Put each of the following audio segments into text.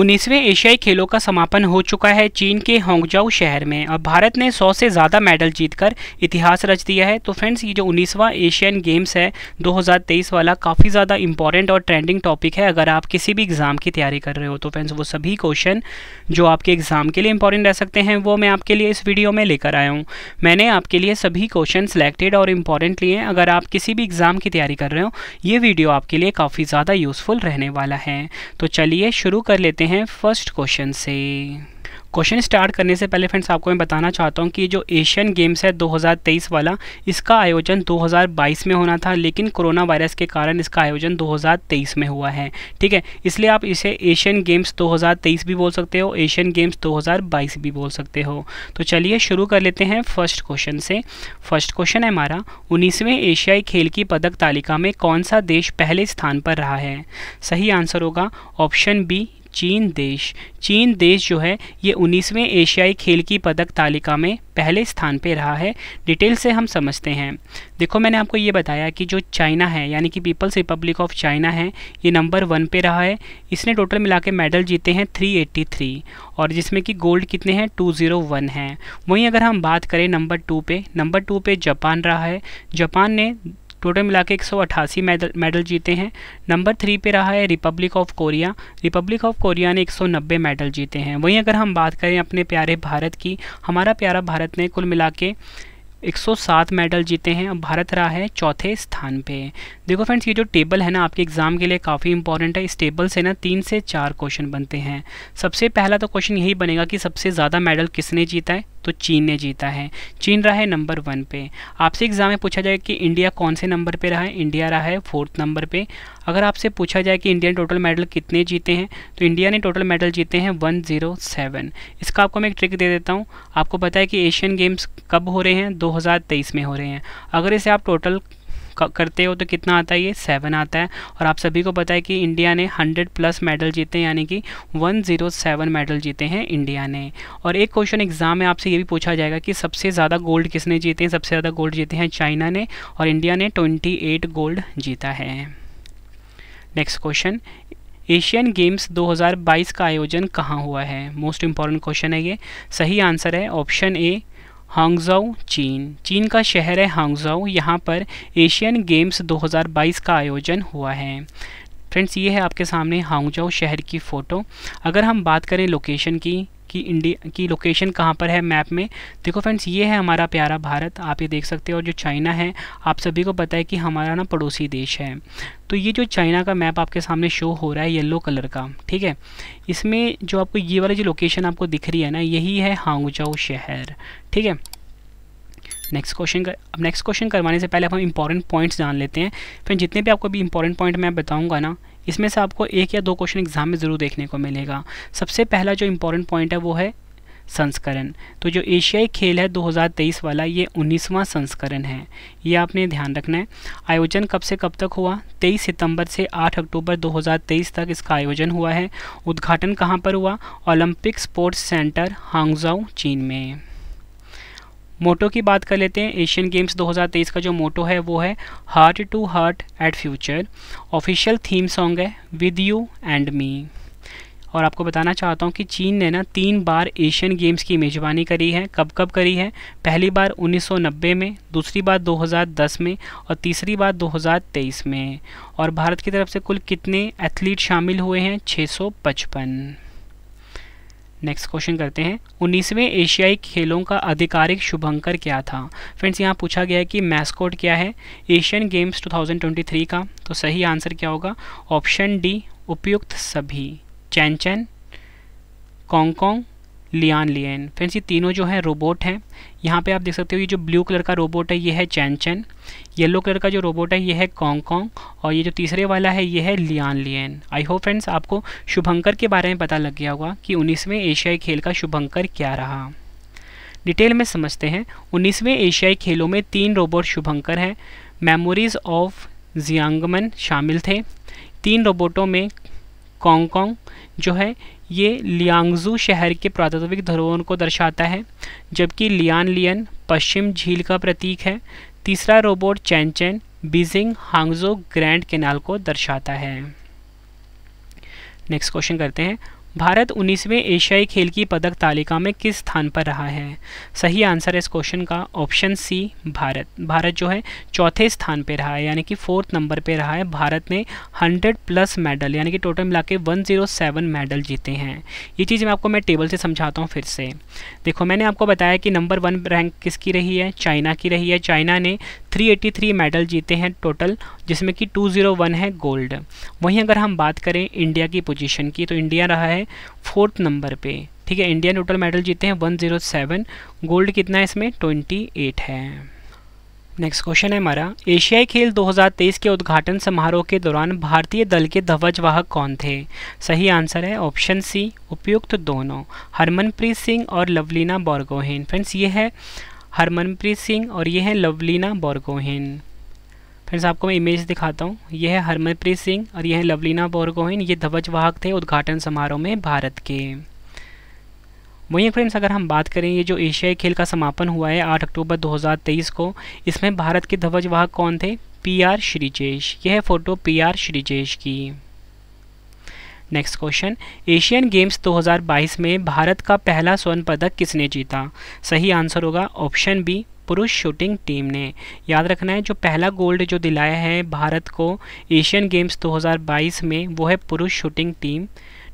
उन्नीसवें एशियाई खेलों का समापन हो चुका है चीन के होंगजाऊ शहर में और भारत ने सौ से ज़्यादा मेडल जीतकर इतिहास रच दिया है तो फ्रेंड्स ये जो उन्नीसवां एशियन गेम्स है 2023 वाला काफ़ी ज़्यादा इंपॉर्टेंट और ट्रेंडिंग टॉपिक है अगर आप किसी भी एग्ज़ाम की तैयारी कर रहे हो तो फ्रेंड्स वो सभी क्वेश्चन जो आपके एग्ज़ाम के लिए इंपॉर्टेंट रह सकते हैं वो मैं आपके लिए इस वीडियो में लेकर आया हूँ मैंने आपके लिए सभी क्वेश्चन सेलेक्टेड और इम्पॉर्टेंट लिए हैं अगर आप किसी भी एग्ज़ाम की तैयारी कर रहे हो ये वीडियो आपके लिए काफ़ी ज़्यादा यूज़फुल रहने वाला है तो चलिए शुरू कर लेते हैं हैं फर्स्ट क्वेश्चन से क्वेश्चन स्टार्ट करने से पहले फ्रेंड्स आपको मैं बताना चाहता हूं कि जो एशियन गेम्स है 2023 वाला इसका आयोजन 2022 में होना था लेकिन कोरोना वायरस के कारण इसका आयोजन 2023 में हुआ है ठीक है इसलिए आप इसे एशियन गेम्स 2023 भी बोल सकते हो एशियन गेम्स 2022 भी बोल सकते हो तो चलिए शुरू कर लेते हैं फर्स्ट क्वेश्चन से फर्स्ट क्वेश्चन है हमारा उन्नीसवें एशियाई खेल की पदक तालिका में कौन सा देश पहले स्थान पर रहा है सही आंसर होगा ऑप्शन बी चीन देश चीन देश जो है ये 19वें एशियाई खेल की पदक तालिका में पहले स्थान पे रहा है डिटेल से हम समझते हैं देखो मैंने आपको ये बताया कि जो चाइना है यानी कि पीपल्स रिपब्लिक ऑफ चाइना है ये नंबर वन पे रहा है इसने टोटल मिला के मेडल जीते हैं 383 और जिसमें कि गोल्ड कितने हैं 201 हैं वहीं अगर हम बात करें नंबर टू पे नंबर टू पे जापान रहा है जापान ने टोटल मिला के एक मेडल मेडल जीते हैं नंबर थ्री पे रहा है republic of Korea republic of Korea ने 190 मेडल जीते हैं वहीं अगर हम बात करें अपने प्यारे भारत की हमारा प्यारा भारत ने कुल मिला के 107 मेडल जीते हैं और भारत रहा है चौथे स्थान पे देखो फ्रेंड्स ये जो टेबल है ना आपके एग्ज़ाम के लिए काफ़ी इंपॉर्टेंट है इस टेबल से ना तीन से चार क्वेश्चन बनते हैं सबसे पहला तो क्वेश्चन यही बनेगा कि सबसे ज़्यादा मेडल किसने जीता है तो चीन ने जीता है चीन रहा है नंबर वन पे आपसे एग्ज़ाम में पूछा जाए कि इंडिया कौन से नंबर पे रहा है इंडिया रहा है फोर्थ नंबर पे अगर आपसे पूछा जाए कि इंडिया ने टोटल मेडल कितने जीते हैं तो इंडिया ने टोटल मेडल जीते हैं वन जीरो सेवन इसका आपको मैं एक ट्रिक दे देता हूँ आपको पता है कि एशियन गेम्स कब हो रहे हैं 2023 में हो रहे हैं अगर इसे आप टोटल करते हो तो कितना आता है ये सेवन आता है और आप सभी को पता है कि इंडिया ने हंड्रेड प्लस मेडल जीते हैं यानी कि वन जीरो सेवन मेडल जीते हैं इंडिया ने और एक क्वेश्चन एग्जाम में आपसे ये भी पूछा जाएगा कि सबसे ज़्यादा गोल्ड किसने जीते हैं सबसे ज़्यादा गोल्ड जीते हैं चाइना ने और इंडिया ने ट्वेंटी एट गोल्ड जीता है नेक्स्ट क्वेश्चन एशियन गेम्स 2022 का आयोजन कहाँ हुआ है मोस्ट इम्पॉर्टेंट क्वेश्चन है ये सही आंसर है ऑप्शन ए हांगजाउ चीन चीन का शहर है हांगजाउ यहाँ पर एशियन गेम्स 2022 का आयोजन हुआ है फ्रेंड्स ये है आपके सामने हांगजाउ शहर की फ़ोटो अगर हम बात करें लोकेशन की कि इंडिया की लोकेशन कहाँ पर है मैप में देखो फ्रेंड्स ये है हमारा प्यारा भारत आप ये देख सकते हो और जो चाइना है आप सभी को पता है कि हमारा ना पड़ोसी देश है तो ये जो चाइना का मैप आपके सामने शो हो रहा है येलो कलर का ठीक है इसमें जो आपको ये वाली जो लोकेशन आपको दिख रही है ना यही है हांगजाओ शहर ठीक है नेक्स्ट क्वेश्चन कर अब नेक्स्ट क्वेश्चन करवाने से पहले हम इंपॉर्टेंट पॉइंट्स जान लेते हैं फिर जितने भी आपको अभी इंपॉर्टेंट पॉइंट मैं बताऊंगा ना इसमें से आपको एक या दो क्वेश्चन एग्जाम में ज़रूर देखने को मिलेगा सबसे पहला जो इम्पोर्टेंट पॉइंट है वो है संस्करण तो जो एशियाई खेल है 2023 वाला ये 19वां संस्करण है ये आपने ध्यान रखना है आयोजन कब से कब तक हुआ 23 सितंबर से 8 अक्टूबर 2023 तक इसका आयोजन हुआ है उद्घाटन कहाँ पर हुआ ओलंपिक स्पोर्ट्स सेंटर हांगजाऊ चीन में मोटो की बात कर लेते हैं एशियन गेम्स 2023 का जो मोटो है वो है heart to heart at future official theme song है विद यू एंड मी और आपको बताना चाहता हूँ कि चीन ने ना तीन बार एशियन गेम्स की मेज़बानी करी है कब कब करी है पहली बार 1990 में दूसरी बार 2010 में और तीसरी बार 2023 में और भारत की तरफ से कुल कितने एथलीट शामिल हुए हैं 655 नेक्स्ट क्वेश्चन करते हैं उन्नीसवें एशियाई खेलों का आधिकारिक शुभंकर क्या था फ्रेंड्स यहाँ पूछा गया है कि मैस्कोट क्या है एशियन गेम्स 2023 का तो सही आंसर क्या होगा ऑप्शन डी उपयुक्त सभी चैन चैन लियान लियन फ्रेंड्स ये तीनों जो है रोबोट हैं यहाँ पे आप देख सकते हो ये जो ब्लू कलर का रोबोट है ये है चैन चैन येलो कलर का जो रोबोट है ये है कॉन्ग कॉन्ग और ये जो तीसरे वाला है ये है लियान लियन आई होप फ्रेंड्स आपको शुभंकर के बारे में पता लग गया होगा कि उन्नीसवें एशियाई खेल का शुभंकर क्या रहा डिटेल में समझते हैं उन्नीसवें एशियाई खेलों में तीन रोबोट शुभंकर हैं मेमोरीज ऑफ जियांगमन शामिल थे तीन रोबोटों में कॉन्ग कॉन्ग जो है ये लियांगजू शहर के प्रातत्विक धरोहर को दर्शाता है जबकि लियान लियन पश्चिम झील का प्रतीक है तीसरा रोबोट चैन चैन बीजिंग हांगजो ग्रैंड केनाल को दर्शाता है नेक्स्ट क्वेश्चन करते हैं भारत 19वें एशियाई खेल की पदक तालिका में किस स्थान पर रहा है सही आंसर है इस क्वेश्चन का ऑप्शन सी भारत भारत जो है चौथे स्थान पर रहा है यानी कि फोर्थ नंबर पर रहा है भारत ने 100 प्लस मेडल यानी कि टोटल मिला के वन मेडल जीते हैं ये चीज़ मैं आपको मैं टेबल से समझाता हूँ फिर से देखो मैंने आपको बताया कि नंबर वन रैंक किसकी रही है चाइना की रही है चाइना ने 383 मेडल जीते हैं टोटल जिसमें कि 201 है गोल्ड वहीं अगर हम बात करें इंडिया की पोजीशन की तो इंडिया रहा है फोर्थ नंबर पे ठीक है इंडिया टोटल मेडल जीते हैं 107 गोल्ड कितना है इसमें 28 है नेक्स्ट क्वेश्चन है हमारा एशियाई खेल 2023 के उद्घाटन समारोह के दौरान भारतीय दल के ध्वजवाहक कौन थे सही आंसर है ऑप्शन सी उपयुक्त दोनों हरमनप्रीत सिंह और लवलीना बोरगोहेन फ्रेंड्स ये है हरमनप्रीत सिंह और ये है लवलीना बोरगोहेन फ्रेंड्स आपको मैं इमेज दिखाता हूँ यह है हरमनप्रीत सिंह और यह लवलीना बोरगोहेन ये ध्वजवाहक थे उद्घाटन समारोह में भारत के वहीं फ्रेंड्स अगर हम बात करें ये जो एशियाई खेल का समापन हुआ है 8 अक्टूबर 2023 को इसमें भारत के ध्वजवाहक कौन थे पीआर श्रीजेश यह है फ़ोटो पीआर श्रीजेश की नेक्स्ट क्वेश्चन एशियन गेम्स 2022 में भारत का पहला स्वर्ण पदक किसने जीता सही आंसर होगा ऑप्शन बी पुरुष शूटिंग टीम ने याद रखना है जो पहला गोल्ड जो दिलाया है भारत को एशियन गेम्स 2022 में वो है पुरुष शूटिंग टीम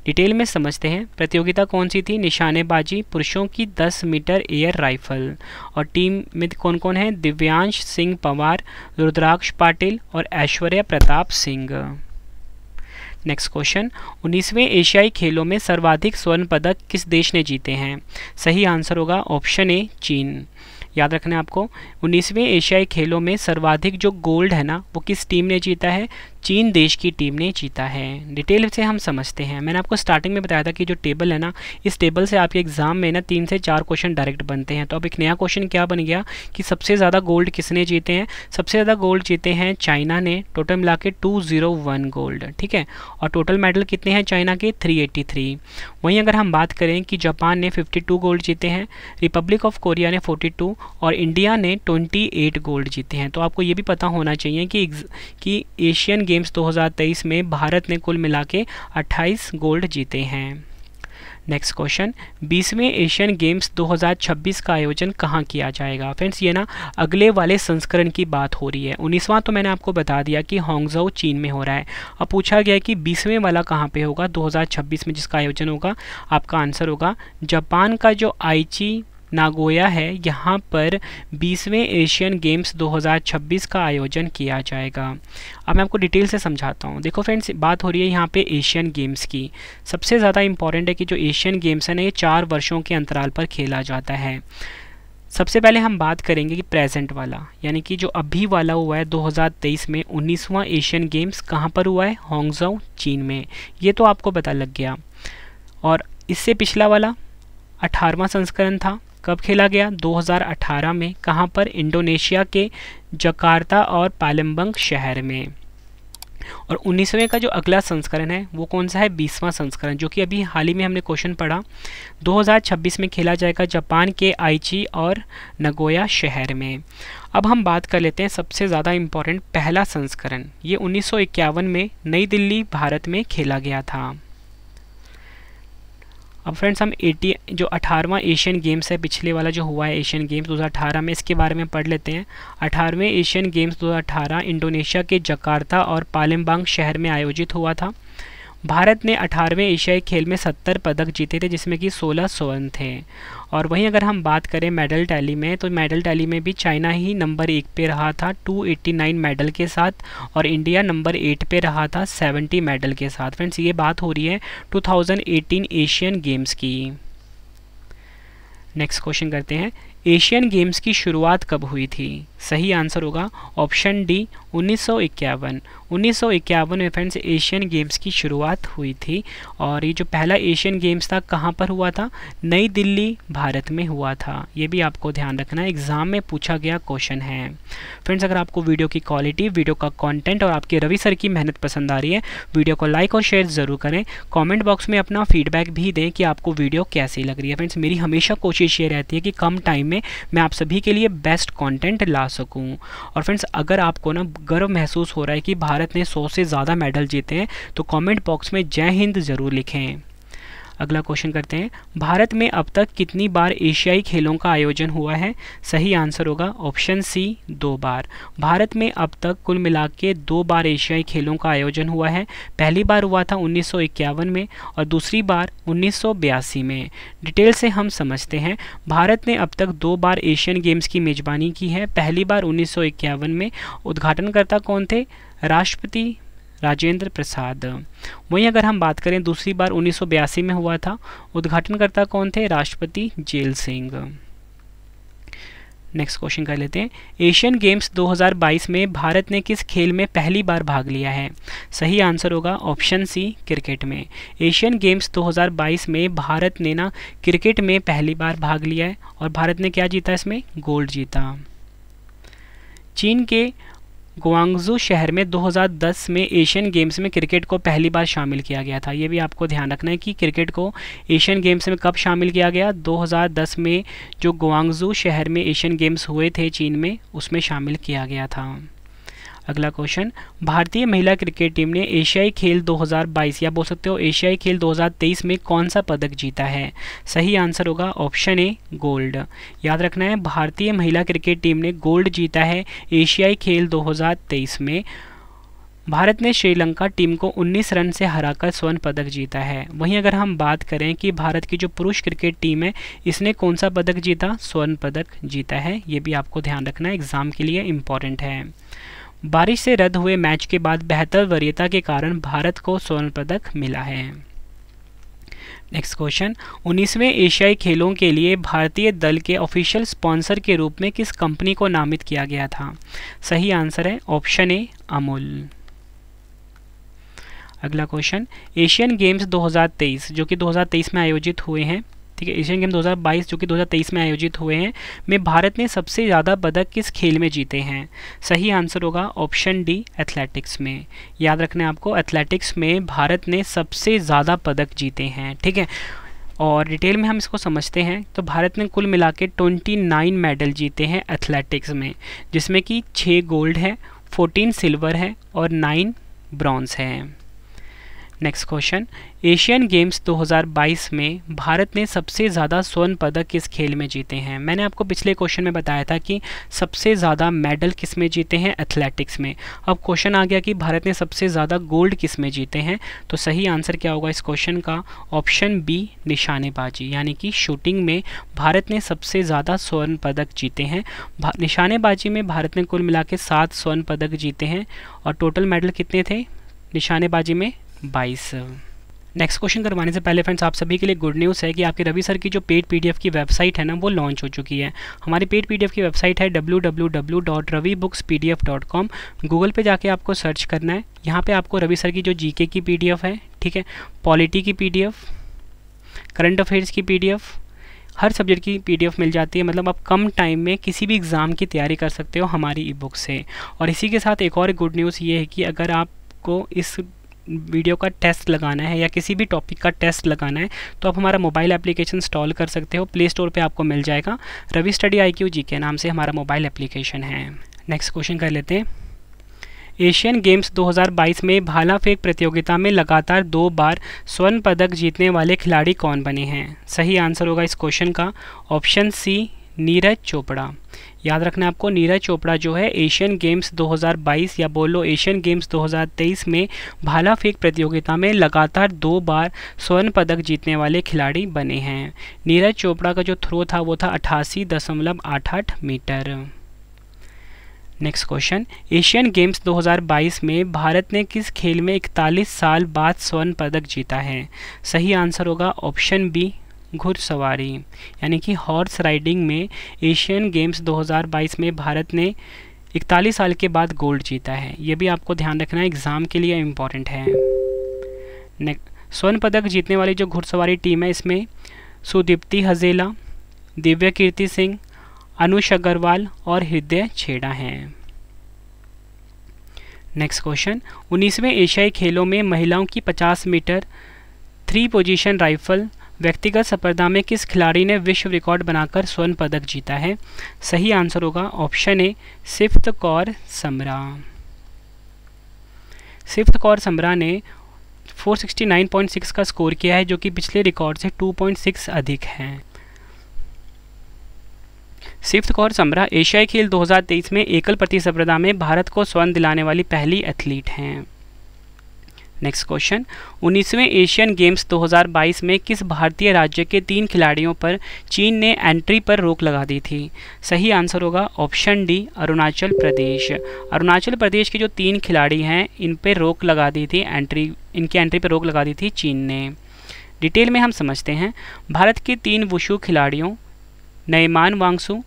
डिटेल में समझते हैं प्रतियोगिता कौन सी थी निशानेबाजी पुरुषों की 10 मीटर एयर राइफल और टीम में कौन कौन है दिव्यांश सिंह पवार रुद्राक्ष पाटिल और ऐश्वर्या प्रताप सिंह नेक्स्ट क्वेश्चन उन्नीसवें एशियाई खेलों में सर्वाधिक स्वर्ण पदक किस देश ने जीते हैं सही आंसर होगा ऑप्शन ए चीन याद रखना है आपको उन्नीसवें एशियाई खेलों में सर्वाधिक जो गोल्ड है ना वो किस टीम ने जीता है चीन देश की टीम ने जीता है डिटेल से हम समझते हैं मैंने आपको स्टार्टिंग में बताया था कि जो टेबल है ना इस टेबल से आपके एग्जाम में ना तीन से चार क्वेश्चन डायरेक्ट बनते हैं तो अब एक नया क्वेश्चन क्या बन गया कि सबसे ज़्यादा गोल्ड किसने जीते हैं सबसे ज़्यादा गोल्ड जीते हैं चाइना ने टोटल मिला के टू गोल्ड ठीक है और टोटल मेडल कितने हैं चाइना के थ्री वहीं अगर हम बात करें कि जापान ने फिफ्टी गोल्ड जीते हैं रिपब्लिक ऑफ कोरिया ने फोर्टी और इंडिया ने ट्वेंटी गोल्ड जीते हैं तो आपको ये भी पता होना चाहिए कि कि एशियन गेम्स 2023 में भारत ने कुल मिला के गोल्ड जीते हैं नेक्स्ट क्वेश्चन बीसवें एशियन गेम्स 2026 का आयोजन कहाँ किया जाएगा फ्रेंड्स ये ना अगले वाले संस्करण की बात हो रही है उन्नीसवां तो मैंने आपको बता दिया कि होंगजाओ चीन में हो रहा है अब पूछा गया है कि बीसवें वाला कहाँ पे होगा 2026 में जिसका आयोजन होगा आपका आंसर होगा जापान का जो आईची नागोया है यहाँ पर 20वें एशियन गेम्स 2026 का आयोजन किया जाएगा अब मैं आपको डिटेल से समझाता हूँ देखो फ्रेंड्स बात हो रही है यहाँ पे एशियन गेम्स की सबसे ज़्यादा इंपॉर्टेंट है कि जो एशियन गेम्स है ना ये चार वर्षों के अंतराल पर खेला जाता है सबसे पहले हम बात करेंगे कि प्रेजेंट वाला यानी कि जो अभी वाला हुआ है 2023 में 19वां एशियन गेम्स कहाँ पर हुआ है होंगजाओ चीन में ये तो आपको पता लग गया और इससे पिछला वाला 18वां संस्करण था कब खेला गया 2018 में कहाँ पर इंडोनेशिया के जकार्ता और पालम्बंग शहर में और 19वें का जो अगला संस्करण है वो कौन सा है 20वां संस्करण जो कि अभी हाल ही में हमने क्वेश्चन पढ़ा 2026 में खेला जाएगा जापान के आईची और नगोया शहर में अब हम बात कर लेते हैं सबसे ज़्यादा इम्पॉर्टेंट पहला संस्करण ये 1951 में नई दिल्ली भारत में खेला गया था अब फ्रेंड्स हम एटी जो अठारहवां एशियन गेम्स है पिछले वाला जो हुआ है एशियन गेम्स 2018 में इसके बारे में पढ़ लेते हैं अठारहवें एशियन गेम्स 2018 इंडोनेशिया के जकार्ता और पालेम्बांग शहर में आयोजित हुआ था भारत ने अठारहवें एशियाई खेल में सत्तर पदक जीते थे जिसमें कि सोलह स्वर्ण थे और वहीं अगर हम बात करें मेडल टैली में तो मेडल टैली में भी चाइना ही नंबर एक पे रहा था 289 मेडल के साथ और इंडिया नंबर एट पे रहा था 70 मेडल के साथ फ्रेंड्स ये बात हो रही है 2018 एशियन गेम्स की नेक्स्ट क्वेश्चन करते हैं एशियन गेम्स की शुरुआत कब हुई थी सही आंसर होगा ऑप्शन डी उन्नीस सौ इक्यावन उन्नीस सौ इक्यावन में फ्रेंड्स एशियन गेम्स की शुरुआत हुई थी और ये जो पहला एशियन गेम्स था कहाँ पर हुआ था नई दिल्ली भारत में हुआ था ये भी आपको ध्यान रखना है एग्ज़ाम में पूछा गया क्वेश्चन है फ्रेंड्स अगर आपको वीडियो की क्वालिटी वीडियो का कॉन्टेंट और आपके रवि सर की मेहनत पसंद आ रही है वीडियो को लाइक और शेयर ज़रूर करें कॉमेंट बॉक्स में अपना फीडबैक भी दें कि आपको वीडियो कैसी लग रही है फ्रेंड्स मेरी हमेशा कोशिश ये रहती है कि कम टाइम में मैं आप सभी के लिए बेस्ट कॉन्टेंट ला सकूं और फ्रेंड्स अगर आपको ना गर्व महसूस हो रहा है कि भारत ने सौ से ज़्यादा मेडल जीते हैं तो कमेंट बॉक्स में जय हिंद ज़रूर लिखें अगला क्वेश्चन करते हैं भारत में अब तक कितनी बार एशियाई खेलों का आयोजन हुआ है सही आंसर होगा ऑप्शन सी दो बार भारत में अब तक कुल मिला के दो बार एशियाई खेलों का आयोजन हुआ है पहली बार हुआ था उन्नीस में और दूसरी बार उन्नीस में डिटेल से हम समझते हैं भारत ने अब तक दो बार एशियन गेम्स की मेज़बानी की है पहली बार उन्नीस में उद्घाटनकर्ता कौन थे राष्ट्रपति राजेंद्र प्रसाद वहीं अगर हम बात करें दूसरी बार उन्नीस में हुआ था उद्घाटनकर्ता कौन थे राष्ट्रपति जेल सिंह नेक्स्ट क्वेश्चन कर लेते हैं एशियन गेम्स 2022 में भारत ने किस खेल में पहली बार भाग लिया है सही आंसर होगा ऑप्शन सी क्रिकेट में एशियन गेम्स 2022 में भारत ने ना क्रिकेट में पहली बार भाग लिया है और भारत ने क्या जीता इसमें गोल्ड जीता चीन के गुआंगजू शहर में 2010 में एशियन गेम्स में क्रिकेट को पहली बार शामिल किया गया था ये भी आपको ध्यान रखना है कि क्रिकेट को एशियन गेम्स में कब शामिल किया गया 2010 में जो गुआंगजू शहर में एशियन गेम्स हुए थे चीन में उसमें शामिल किया गया था अगला क्वेश्चन भारतीय महिला क्रिकेट टीम ने एशियाई खेल 2022 या बोल सकते हो एशियाई खेल 2023 में कौन सा पदक जीता है सही आंसर होगा ऑप्शन ए गोल्ड याद रखना है भारतीय महिला क्रिकेट टीम ने गोल्ड जीता है एशियाई खेल 2023 में भारत ने श्रीलंका टीम को 19 रन से हराकर स्वर्ण पदक जीता है वहीं अगर हम बात करें कि भारत की जो पुरुष क्रिकेट टीम है इसने कौन सा पदक जीता स्वर्ण पदक जीता है ये भी आपको ध्यान रखना एग्ज़ाम के लिए इम्पॉर्टेंट है बारिश से रद्द हुए मैच के बाद बेहतर वरीयता के कारण भारत को स्वर्ण पदक मिला है नेक्स्ट क्वेश्चन उन्नीसवें एशियाई खेलों के लिए भारतीय दल के ऑफिशियल स्पॉन्सर के रूप में किस कंपनी को नामित किया गया था सही आंसर है ऑप्शन ए अमूल अगला क्वेश्चन एशियन गेम्स 2023 जो कि 2023 में आयोजित हुए हैं ठीक है एशियन गेम 2022 जो कि 2023 में आयोजित हुए हैं में भारत ने सबसे ज़्यादा पदक किस खेल में जीते हैं सही आंसर होगा ऑप्शन डी एथलेटिक्स में याद रखना आपको एथलेटिक्स में भारत ने सबसे ज़्यादा पदक जीते हैं ठीक है और डिटेल में हम इसको समझते हैं तो भारत ने कुल मिला के ट्वेंटी मेडल जीते हैं एथलेटिक्स में जिसमें कि छः गोल्ड है फोर्टीन सिल्वर है और नाइन ब्रॉन्ज है नेक्स्ट क्वेश्चन एशियन गेम्स 2022 में भारत ने सबसे ज़्यादा स्वर्ण पदक किस खेल में जीते हैं मैंने आपको पिछले क्वेश्चन में बताया था कि सबसे ज़्यादा मेडल किस में जीते हैं एथलेटिक्स में अब क्वेश्चन आ गया कि भारत ने सबसे ज़्यादा गोल्ड किस में जीते हैं तो सही आंसर क्या होगा इस क्वेश्चन का ऑप्शन बी निशानेबाजी यानी कि शूटिंग में भारत ने सबसे ज़्यादा स्वर्ण पदक जीते हैं निशानेबाजी में भारत ने कुल मिला के सात स्वर्ण पदक जीते हैं और टोटल मेडल कितने थे निशानेबाजी में बाईस नेक्स्ट क्वेश्चन करवाने से पहले फ्रेंड्स आप सभी के लिए गुड न्यूज़ है कि आपके रवि सर की जो पेड पीडीएफ की वेबसाइट है ना वो लॉन्च हो चुकी है हमारी पेड पीडीएफ की वेबसाइट है www.ravibooks.pdf.com गूगल पे जाके आपको सर्च करना है यहाँ पे आपको रवि सर की जो जीके की पीडीएफ है ठीक है पॉलिटी की पीडीएफ करंट अफेयर्स की पी हर सब्जेक्ट की पीडीएफ मिल जाती है मतलब आप कम टाइम में किसी भी एग्ज़ाम की तैयारी कर सकते हो हमारी ई बुक से और इसी के साथ एक और गुड न्यूज़ ये है कि अगर आपको इस वीडियो का टेस्ट लगाना है या किसी भी टॉपिक का टेस्ट लगाना है तो आप हमारा मोबाइल एप्लीकेशन इंस्टॉल कर सकते हो प्ले स्टोर पर आपको मिल जाएगा Ravi study I Q G के नाम से हमारा मोबाइल एप्लीकेशन है नेक्स्ट क्वेश्चन कर लेते हैं एशियन गेम्स 2022 में भाला फेंक प्रतियोगिता में लगातार दो बार स्वर्ण पदक जीतने वाले खिलाड़ी कौन बने हैं सही आंसर होगा इस क्वेश्चन का ऑप्शन सी नीरज चोपड़ा याद रखना आपको नीरज चोपड़ा जो है एशियन गेम्स 2022 या बोलो एशियन गेम्स 2023 में भाला फेंक प्रतियोगिता में लगातार दो बार स्वर्ण पदक जीतने वाले खिलाड़ी बने हैं नीरज चोपड़ा का जो थ्रो था वो था अठासी दशमलव आठ आठ meter next question Asian games 2022 में भारत ने किस खेल में 41 साल बाद स्वर्ण पदक जीता है सही आंसर होगा ऑप्शन बी घुड़सवारी यानी कि हॉर्स राइडिंग में एशियन गेम्स 2022 में भारत ने इकतालीस साल के बाद गोल्ड जीता है ये भी आपको ध्यान रखना एग्ज़ाम के लिए इम्पॉर्टेंट है स्वर्ण पदक जीतने वाली जो घुड़सवारी टीम है इसमें सुदीप्ति हजेला दिव्य कीर्ति सिंह अनुष अग्रवाल और हृदय छेड़ा हैं नेक्स्ट क्वेश्चन उन्नीसवें एशियाई खेलों में महिलाओं की 50 मीटर थ्री पोजीशन राइफल व्यक्तिगत स्पर्धा में किस खिलाड़ी ने विश्व रिकॉर्ड बनाकर स्वर्ण पदक जीता है सही आंसर होगा ऑप्शन ए सिफ्त कौर समरा सिफ्त कौर समरा ने 469.6 का स्कोर किया है जो कि पिछले रिकॉर्ड से 2.6 अधिक है सिफ्त कौर समरा एशियाई खेल 2023 में एकल प्रतिस्पर्धा में भारत को स्वर्ण दिलाने वाली पहली एथलीट हैं नेक्स्ट क्वेश्चन उन्नीसवें एशियन गेम्स 2022 में किस भारतीय राज्य के तीन खिलाड़ियों पर चीन ने एंट्री पर रोक लगा दी थी सही आंसर होगा ऑप्शन डी अरुणाचल प्रदेश अरुणाचल प्रदेश के जो तीन खिलाड़ी हैं इन पर रोक लगा दी थी एंट्री इनकी एंट्री पर रोक लगा दी थी चीन ने डिटेल में हम समझते हैं भारत के तीन वुशु खिलाड़ियों नयमान वांगसू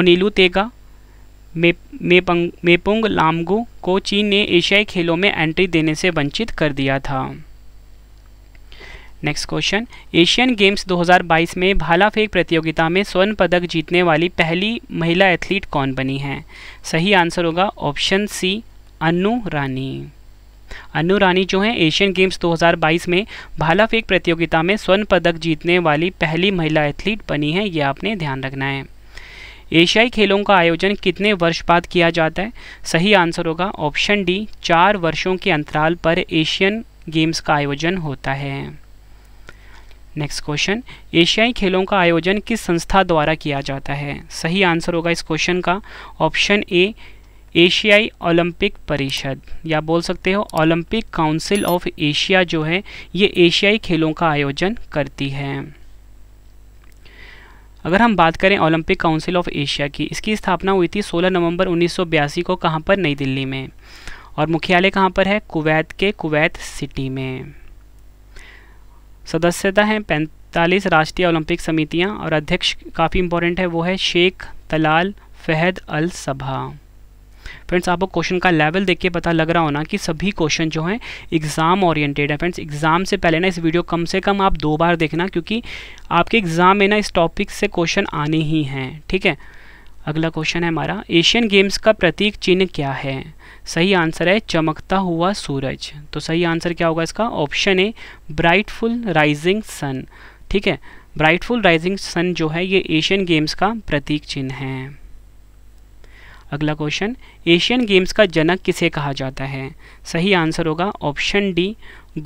ओनीलू तेगा मे, मेपंग लामगू को चीन ने एशियाई खेलों में एंट्री देने से वंचित कर दिया था नेक्स्ट क्वेश्चन एशियन गेम्स 2022 में भाला फेंक प्रतियोगिता में स्वर्ण पदक जीतने वाली पहली महिला एथलीट कौन बनी है सही आंसर होगा ऑप्शन सी अनु रानी अनु रानी जो है एशियन गेम्स 2022 में भाला फेंक प्रतियोगिता में स्वर्ण पदक जीतने वाली पहली महिला एथलीट बनी है यह आपने ध्यान रखना है एशियाई खेलों का आयोजन कितने वर्ष बाद किया जाता है सही आंसर होगा ऑप्शन डी चार वर्षों के अंतराल पर एशियन गेम्स का आयोजन होता है नेक्स्ट क्वेश्चन एशियाई खेलों का आयोजन किस संस्था द्वारा किया जाता है सही आंसर होगा इस क्वेश्चन का ऑप्शन ए एशियाई ओलंपिक परिषद या बोल सकते हो ओलंपिक काउंसिल ऑफ एशिया जो है ये एशियाई खेलों का आयोजन करती है अगर हम बात करें ओलंपिक काउंसिल ऑफ एशिया की इसकी स्थापना हुई थी 16 नवंबर 1982 को कहाँ पर नई दिल्ली में और मुख्यालय कहाँ पर है कुवैत के कुवैत सिटी में सदस्यता हैं पैंतालीस राष्ट्रीय ओलंपिक समितियाँ और अध्यक्ष काफ़ी इंपॉर्टेंट है वो है शेख तलाल फहद अल सभा फ्रेंड्स आपको क्वेश्चन का लेवल देख के पता लग रहा होना कि सभी क्वेश्चन जो हैं एग्ज़ाम ओरिएंटेड है फ्रेंड्स एग्ज़ाम से पहले ना इस वीडियो कम से कम आप दो बार देखना क्योंकि आपके एग्ज़ाम में ना इस टॉपिक से क्वेश्चन आने ही हैं ठीक है अगला क्वेश्चन है हमारा एशियन गेम्स का प्रतीक चिन्ह क्या है सही आंसर है चमकता हुआ सूरज तो सही आंसर क्या होगा इसका ऑप्शन ए ब्राइटफुल राइजिंग सन ठीक है ब्राइटफुल राइजिंग सन जो है ये एशियन गेम्स का प्रतीक चिन्ह है अगला क्वेश्चन एशियन गेम्स का जनक किसे कहा जाता है सही आंसर होगा ऑप्शन डी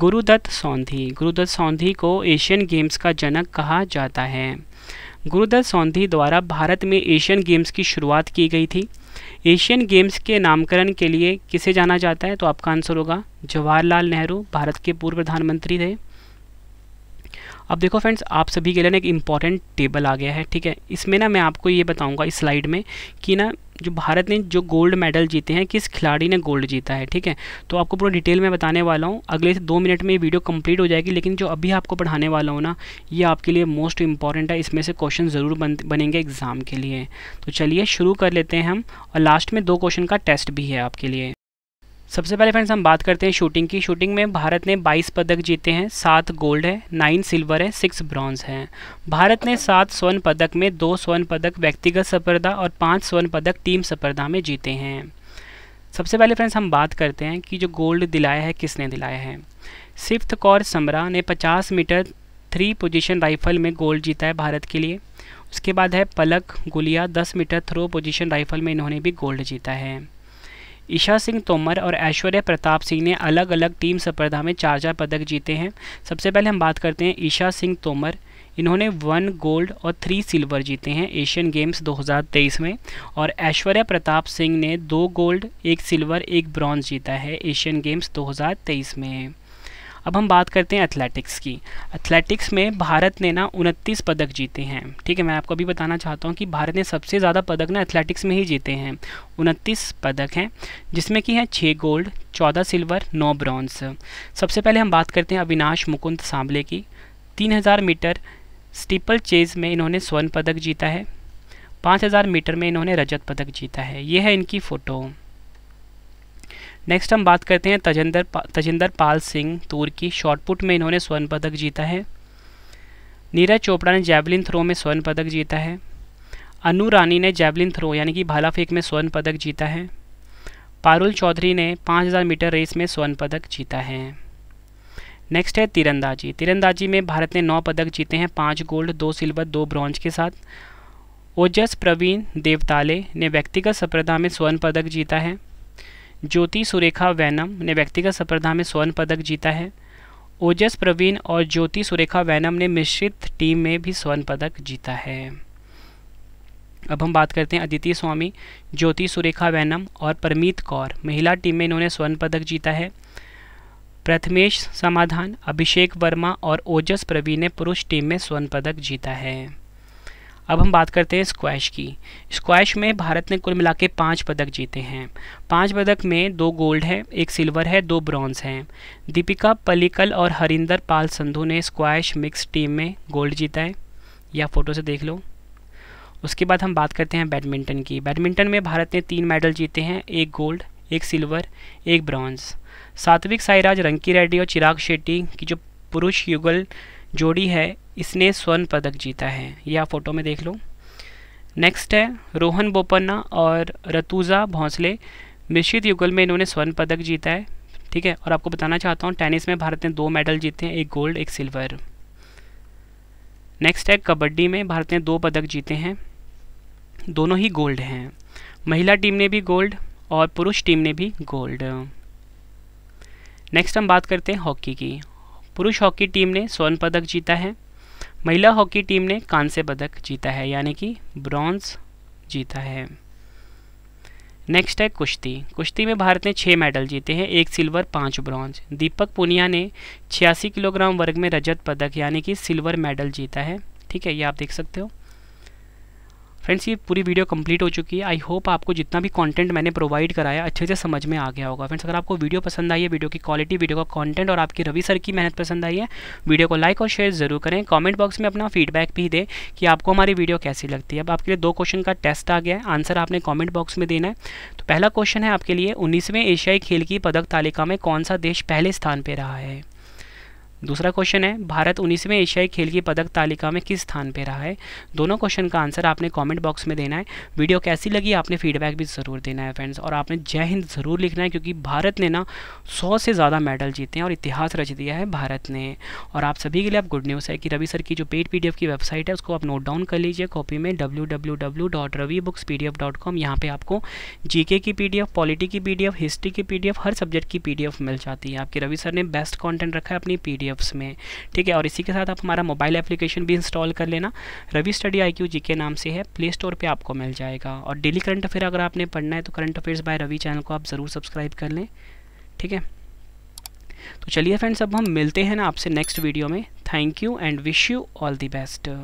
गुरुदत्त सौंधी गुरुदत्त सौंधी को एशियन गेम्स का जनक कहा जाता है गुरुदत्त सौंधी द्वारा भारत में एशियन गेम्स की शुरुआत की गई थी एशियन गेम्स के नामकरण के लिए किसे जाना जाता है तो आपका आंसर होगा जवाहरलाल नेहरू भारत के पूर्व प्रधानमंत्री थे अब देखो फ्रेंड्स आप सभी के लिए ना एक इम्पॉर्टेंट टेबल आ गया है ठीक है इसमें ना मैं आपको ये बताऊंगा इस स्लाइड में कि ना जो भारत ने जो गोल्ड मेडल जीते हैं किस खिलाड़ी ने गोल्ड जीता है ठीक है तो आपको पूरा डिटेल में बताने वाला हूँ अगले से दो मिनट में ये वीडियो कंप्लीट हो जाएगी लेकिन जो अभी आपको पढ़ाने वाला हूँ ना ये आपके लिए मोस्ट इंपॉर्टेंट है इसमें से क्वेश्चन ज़रूर बन, बनेंगे एग्ज़ाम के लिए तो चलिए शुरू कर लेते हैं हम और लास्ट में दो क्वेश्चन का टेस्ट भी है आपके लिए सबसे पहले फ्रेंड्स हम बात करते हैं शूटिंग की शूटिंग में भारत ने 22 पदक जीते हैं सात गोल्ड है नाइन सिल्वर है सिक्स ब्रॉन्ज हैं भारत ने सात स्वर्ण पदक में दो स्वर्ण पदक व्यक्तिगत स्पर्धा और पाँच स्वर्ण पदक टीम स्पर्धा में जीते हैं सबसे पहले फ्रेंड्स हम बात करते हैं कि जो गोल्ड दिलाया है किसने दिलाया है सिफ्त कौर समरा ने पचास मीटर थ्री पोजीशन राइफल में गोल्ड जीता है भारत के लिए उसके बाद है पलक गुलिया दस मीटर थ्रो पोजीशन राइफल में इन्होंने भी गोल्ड जीता है ईशा सिंह तोमर और ऐश्वर्या प्रताप सिंह ने अलग अलग टीम स्पर्धा में चार चार पदक जीते हैं सबसे पहले हम बात करते हैं ईशा सिंह तोमर इन्होंने वन गोल्ड और थ्री सिल्वर जीते हैं एशियन गेम्स 2023 में और ऐश्वर्या प्रताप सिंह ने दो गोल्ड एक सिल्वर एक ब्रॉन्ज जीता है एशियन गेम्स 2023 में अब हम बात करते हैं एथलेटिक्स की एथलेटिक्स में भारत ने ना उनतीस पदक जीते हैं ठीक है मैं आपको अभी बताना चाहता हूँ कि भारत ने सबसे ज़्यादा पदक ना एथलेटिक्स में ही जीते हैं उनतीस पदक हैं जिसमें कि हैं छः गोल्ड चौदह सिल्वर नौ ब्रॉन्ज सबसे पहले हम बात करते हैं अविनाश मुकुंद सांबले की तीन हज़ार मीटर स्टीपल चेज में इन्होंने स्वर्ण पदक जीता है 5000 मीटर में इन्होंने रजत पदक जीता है ये है इनकी फ़ोटो नेक्स्ट हम बात करते हैं तजेंद्र पा, तजेंद्र पाल सिंह तूर की शॉर्टपुट में इन्होंने स्वर्ण पदक जीता है नीरज चोपड़ा ने जैवलिन थ्रो में स्वर्ण पदक जीता है अनु रानी ने जैवलिन थ्रो यानी कि भाला फेंक में स्वर्ण पदक जीता है पारुल चौधरी ने 5000 मीटर रेस में स्वर्ण पदक जीता है नेक्स्ट है तीरंदाजी तीरंदाजी में भारत ने नौ पदक जीते हैं पाँच गोल्ड दो सिल्वर दो ब्रॉन्ज के साथ ओजस प्रवीण देवताले ने व्यक्तिगत स्पर्धा में स्वर्ण पदक जीता है ज्योति सुरेखा वैनम ने व्यक्तिगत स्पर्धा में स्वर्ण पदक जीता है ओजस प्रवीण और ज्योति सुरेखा वैनम ने मिश्रित टीम में भी स्वर्ण पदक जीता है अब हम बात करते हैं अदिति स्वामी ज्योति सुरेखा वैनम और परमीत कौर महिला टीम में इन्होंने स्वर्ण पदक जीता है प्रथमेश समाधान अभिषेक वर्मा और ओजस प्रवीण ने पुरुष टीम में स्वर्ण पदक जीता है अब हम बात करते हैं स्क्वैश की स्क्वैश में भारत ने कुल मिला के पाँच पदक जीते हैं पाँच पदक में दो गोल्ड है एक सिल्वर है दो ब्रॉन्ज हैं दीपिका पलिकल और हरिंदर पाल संधु ने स्क्वैश मिक्स टीम में गोल्ड जीता है या फ़ोटो से देख लो उसके बाद हम बात करते हैं बैडमिंटन की बैडमिंटन में भारत ने तीन मेडल जीते हैं एक गोल्ड एक सिल्वर एक ब्रॉन्ज सात्विक साईराज रंकी रेड्डी और चिराग शेट्टी की जो पुरुष युगल जोड़ी है इसने स्वर्ण पदक जीता है ये आप फोटो में देख लो नेक्स्ट है रोहन बोपन्ना और रतूजा भोंसले मिश्रित युगल में इन्होंने स्वर्ण पदक जीता है ठीक है और आपको बताना चाहता हूँ टेनिस में भारत ने दो मेडल जीते हैं एक गोल्ड एक सिल्वर नेक्स्ट है कबड्डी में भारत ने दो पदक जीते हैं दोनों ही गोल्ड हैं महिला टीम ने भी गोल्ड और पुरुष टीम ने भी गोल्ड नेक्स्ट हम बात करते हैं हॉकी की पुरुष हॉकी टीम ने स्वर्ण पदक जीता है महिला हॉकी टीम ने कांस्य पदक जीता है यानी कि ब्रॉन्ज जीता है नेक्स्ट है कुश्ती कुश्ती में भारत ने छः मेडल जीते हैं एक सिल्वर पाँच ब्रॉन्ज दीपक पुनिया ने छियासी किलोग्राम वर्ग में रजत पदक यानी कि सिल्वर मेडल जीता है ठीक है ये आप देख सकते हो फ्रेंड्स ये पूरी वीडियो कंप्लीट हो चुकी है आई होप आपको जितना भी कंटेंट मैंने प्रोवाइड कराया अच्छे से समझ में आ गया होगा फ्रेंड्स अगर आपको वीडियो पसंद आई है वीडियो की क्वालिटी वीडियो का कंटेंट और आपकी रवि सर की मेहनत पसंद आई है वीडियो को लाइक और शेयर ज़रूर करें कॉमेंट बॉक्स में अपना फीडबैक भी दें कि आपको हमारी वीडियो कैसी लगती है अब आपके लिए दो क्वेश्चन का टेस्ट आ गया है आंसर आपने कॉमेंट बॉक्स में देना है तो पहला क्वेश्चन है आपके लिए उन्नीसवें एशियाई खेल की पदक तालिका में कौन सा देश पहले स्थान पर रहा है दूसरा क्वेश्चन है भारत उन्नीसवें एशियाई खेल की पदक तालिका में किस स्थान पर रहा है दोनों क्वेश्चन का आंसर आपने कॉमेंट बॉक्स में देना है वीडियो कैसी लगी आपने फीडबैक भी ज़रूर देना है फ्रेंड्स और आपने जय हिंद ज़रूर लिखना है क्योंकि भारत ने ना सौ से ज़्यादा मेडल जीते हैं और इतिहास रच दिया है भारत ने और आप सभी के लिए आप गुड न्यूज़ है कि रवि सर की जो पेड पी की वेबसाइट है उसको आप नोट डाउन कर लीजिए कॉपी में W W W dot Ravi books P D F dot com यहाँ पर आपको जी के की पी डी एफ पॉलिटी की पी डी एफ हिस्ट्री की पी डी एफ हर सब्जेक्ट की पी डी एफ मिल जाती है आपके रवि सर ने बेस्ट कॉन्टेंट रखा है अपनी पी डी एफ पीडीएफ्स में ठीक है और इसी के साथ आप हमारा मोबाइल एप्लीकेशन भी इंस्टॉल कर लेना Ravi study I Q G के नाम से है प्ले स्टोर पर आपको मिल जाएगा और डेली करंट अफेयर अगर आपने पढ़ना है तो current affairs by Ravi channel को आप ज़रूर सब्सक्राइब कर लें ठीक है तो चलिए फ्रेंड्स अब हम मिलते हैं ना आपसे नेक्स्ट वीडियो में thank you and wish you all the best